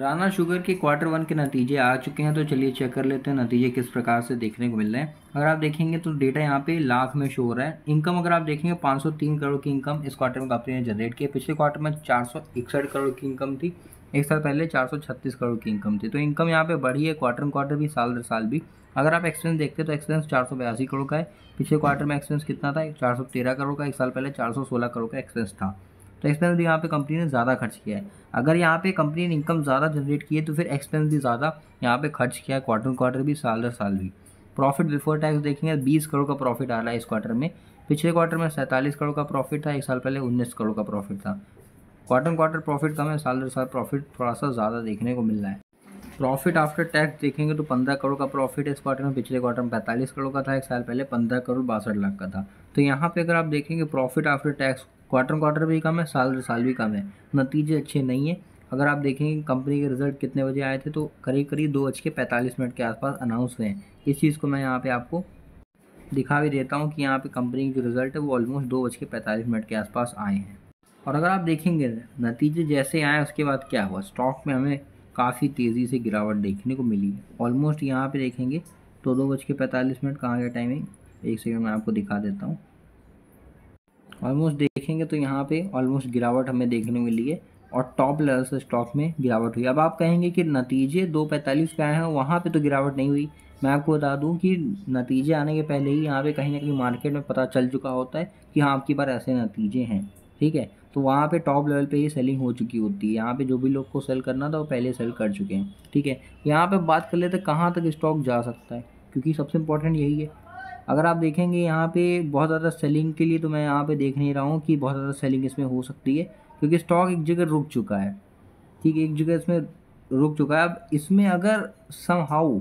Rana sugar के quarter one के नतीजे आ चुके हैं तो चलिए चेक कर लेते हैं नतीजे किस प्रकार से देखने को मिल रहे हैं अगर आप देखेंगे तो डेटा यहाँ पे लाख में शो हो रहा है इनकम अगर आप देखेंगे 503 करोड़ की इनकम इस क्वार्टर में कंपनी ने जनरेट की पिछले क्वार्टर में चार करोड़ की इनकम थी एक साल पहले चार करोड़ की इनकम थी तो इनकम यहाँ पर बढ़ी है क्वार्टर क्वार्टर भी साल दर साल भी अगर आप एक्सपेंस देखते हैं तो एक्सपेंस चार करोड़ का है पिछले क्वार्टर में एक्सपेंस कितना था चार करोड़ का एक साल पहले चार करोड़ का एक्सपेंस था तो एक्सपेंस भी यहाँ पे कंपनी ने ज़्यादा खर्च किया है अगर यहाँ पे कंपनी ने इनकम ज़्यादा जनरेट की है तो फिर एक्सपेंस भी ज़्यादा यहाँ पे खर्च किया है क्वार्टर क्वार्टर भी साल दर साल भी प्रॉफिट बिफोर टैक्स देखेंगे बीस करोड़ का प्रॉफिट आ रहा है इस क्वार्टर में पिछले क्वार्टर में सैंतालीस करोड़ का प्रॉफिट था एक साल पहले उन्नीस करोड़ का प्रॉफिट था क्वार्टर क्वार्टर प्रॉफिट कम है साल दर साल प्रॉफिट थोड़ा सा ज़्यादा देखने को मिल रहा है प्रॉफिट आफ्टर टैक्स देखेंगे तो पंद्रह करोड़ का प्रॉफिट इस क्वार्टर में पिछले क्वार्टर में पैंतालीस करोड़ का था एक साल पहले पंद्रह करोड़ बासठ लाख का था तो यहाँ पे अगर आप देखेंगे profit after tax quarter quarter भी कम है साल साल भी कम है नतीजे अच्छे नहीं है अगर आप देखेंगे कंपनी के रिजल्ट कितने बजे आए थे तो करीब करीब दो बज के पैंतालीस मिनट के आसपास अनाउंस हुए हैं इस चीज़ को मैं यहाँ पे आपको दिखा भी देता हूँ कि यहाँ पे कंपनी के जो रिज़ल्ट है वो ऑलमोस्ट दो बज के पैंतालीस मिनट के आसपास आए हैं और अगर आप देखेंगे नतीजे जैसे आए उसके बाद क्या हुआ स्टॉक में हमें काफ़ी तेज़ी से गिरावट देखने को मिली ऑलमोस्ट यहाँ पर देखेंगे तो दो बज के पैंतालीस मिनट कहाँ गया टाइमिंग एक सेकेंड मैं आपको दिखा देता हूँ ऑलमोस्ट देखेंगे तो यहाँ पे ऑलमोस्ट गिरावट हमें देखने में मिली है और टॉप लेवल से स्टॉक में गिरावट हुई अब आप कहेंगे कि नतीजे दो पैंतालीस पे आए हैं वहाँ पे तो गिरावट नहीं हुई मैं आपको बता दूँ कि नतीजे आने के पहले ही यहाँ पे कहीं ना कहीं मार्केट में पता चल चुका होता है कि हाँ आपकी बार ऐसे नतीजे हैं ठीक है तो वहाँ पे टॉप लेवल पे ही सेलिंग हो चुकी होती है यहाँ पे जो भी लोग को सेल करना था वो पहले सेल कर चुके हैं ठीक है यहाँ पे बात कर लेते कहाँ तक स्टॉक जा सकता है क्योंकि सबसे इंपॉर्टेंट यही है अगर आप देखेंगे यहाँ पे बहुत ज़्यादा सेलिंग के लिए तो मैं यहाँ पे देख नहीं रहा हूँ कि बहुत ज़्यादा सेलिंग इसमें हो सकती है क्योंकि स्टॉक एक जगह रुक चुका है ठीक है एक जगह इसमें रुक चुका है अब इसमें अगर सम हाउ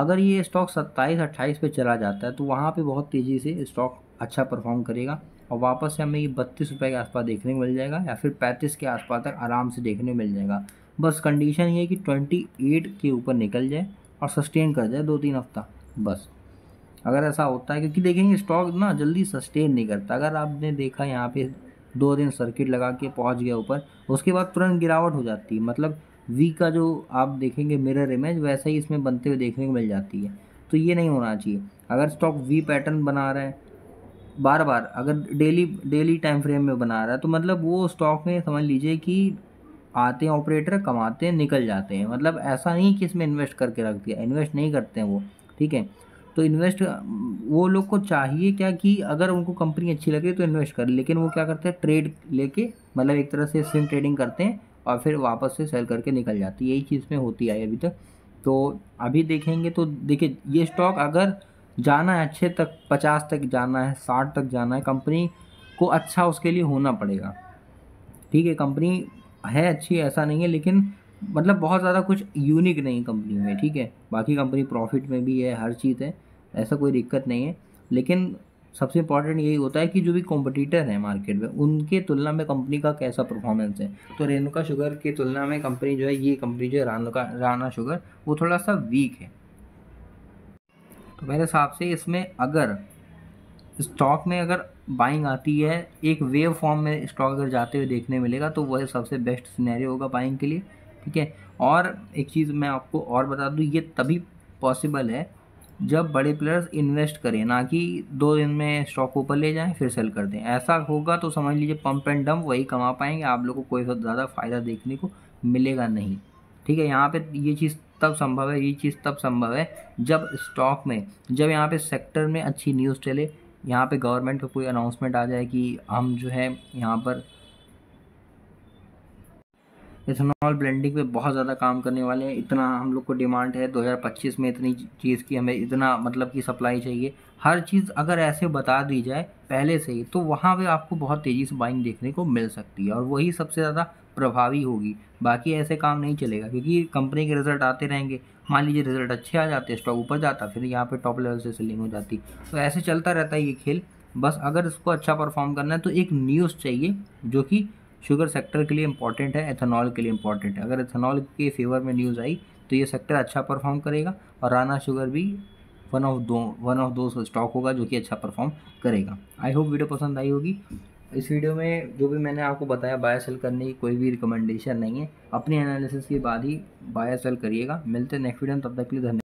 अगर ये स्टॉक सत्ताईस अट्ठाईस पर चला जाता है तो वहाँ पर बहुत तेज़ी से स्टॉक अच्छा परफॉर्म करेगा और वापस से हमें ये बत्तीस रुपये के आसपास देखने को मिल जाएगा या फिर पैंतीस के आसपास तक आराम से देखने को मिल जाएगा बस कंडीशन ये है कि ट्वेंटी एट के ऊपर निकल जाए और सस्टेन कर जाए दो तीन हफ्ता बस अगर ऐसा होता है क्योंकि देखेंगे स्टॉक ना जल्दी सस्टेन नहीं करता अगर आपने देखा यहाँ पे दो दिन सर्किट लगा के पहुँच गया ऊपर उसके बाद तुरंत गिरावट हो जाती है मतलब वी का जो आप देखेंगे मिरर इमेज वैसा ही इसमें बनते हुए देखने को मिल जाती है तो ये नहीं होना चाहिए अगर स्टॉक वी पैटर्न बना रहा है बार बार अगर डेली डेली टाइम फ्रेम में बना रहा है तो मतलब वो स्टॉक में समझ लीजिए कि आते हैं ऑपरेटर कमाते हैं निकल जाते हैं मतलब ऐसा नहीं कि इसमें इन्वेस्ट करके रख दिया इन्वेस्ट नहीं करते हैं वो ठीक है तो इन्वेस्ट वो लोग को चाहिए क्या कि अगर उनको कंपनी अच्छी लगे तो इन्वेस्ट करें लेकिन वो क्या करते हैं ट्रेड लेके मतलब एक तरह से सिम ट्रेडिंग करते हैं और फिर वापस से सेल करके निकल जाती है यही चीज़ में होती आई अभी तक तो अभी देखेंगे तो देखिए ये स्टॉक अगर जाना है अच्छे तक पचास तक जाना है साठ तक जाना है कंपनी को अच्छा उसके लिए होना पड़ेगा ठीक है कंपनी है अच्छी ऐसा नहीं है लेकिन मतलब बहुत ज़्यादा कुछ यूनिक नहीं कंपनी में ठीक है बाकी कंपनी प्रॉफिट में भी है हर चीज़ है ऐसा कोई दिक्कत नहीं है लेकिन सबसे इंपॉर्टेंट यही होता है कि जो भी कॉम्पिटिटर हैं मार्केट में उनके तुलना में कंपनी का कैसा परफॉर्मेंस है तो रेनुका शुगर की तुलना में कंपनी जो है ये कंपनी जो है रानुका राना शुगर वो थोड़ा सा वीक है तो मेरे हिसाब से इसमें अगर स्टॉक में अगर बाइंग आती है एक वेव फॉर्म में स्टॉक अगर जाते हुए देखने मिलेगा तो वह सबसे बेस्ट सिनेरियो होगा बाइंग के लिए ठीक है और एक चीज़ मैं आपको और बता दूँ ये तभी पॉसिबल है जब बड़े प्लेयर्स इन्वेस्ट करें ना कि दो दिन में स्टॉक ऊपर ले जाएं फिर सेल कर दें ऐसा होगा तो समझ लीजिए पंप एंड डंप वही कमा पाएंगे आप लोगों को कोई ज़्यादा फ़ायदा देखने को मिलेगा नहीं ठीक है यहाँ पे ये चीज़ तब संभव है ये चीज़ तब संभव है जब स्टॉक में जब यहाँ पे सेक्टर में अच्छी न्यूज़ चले यहाँ पर गवर्नमेंट का कोई अनाउंसमेंट आ जाए कि हम जो है यहाँ पर इथेनॉल ब्लेंडिंग पे बहुत ज़्यादा काम करने वाले हैं इतना हम लोग को डिमांड है 2025 में इतनी चीज़ की हमें इतना मतलब की सप्लाई चाहिए हर चीज़ अगर ऐसे बता दी जाए पहले से ही तो वहाँ पे आपको बहुत तेज़ी से बाइंग देखने को मिल सकती है और वही सबसे ज़्यादा प्रभावी होगी बाकी ऐसे काम नहीं चलेगा क्योंकि कंपनी के रिजल्ट आते रहेंगे मान लीजिए रिजल्ट अच्छे आ जाते हैं स्टॉक ऊपर जाता फिर यहाँ पर टॉप लेवल से सेलिंग हो जाती तो ऐसे चलता रहता है ये खेल बस अगर इसको अच्छा परफॉर्म करना है तो एक न्यूज़ चाहिए जो कि शुगर सेक्टर के लिए इंपॉर्टेंट है एथेनॉल के लिए इंपॉर्टेंट है अगर एथेनॉल के फेवर में न्यूज़ आई तो ये सेक्टर अच्छा परफॉर्म करेगा और राना शुगर भी वन ऑफ दो वन ऑफ दो स्टॉक होगा जो कि अच्छा परफॉर्म करेगा आई होप वीडियो पसंद आई होगी इस वीडियो में जो भी मैंने आपको बताया बाय सेल करने की कोई भी रिकमेंडेशन नहीं है अपनी एनालिसिस के बाद ही बाय सेल करिएगा मिलते नेक्स्ट वीडियो में तब तक के लिए धन्यवाद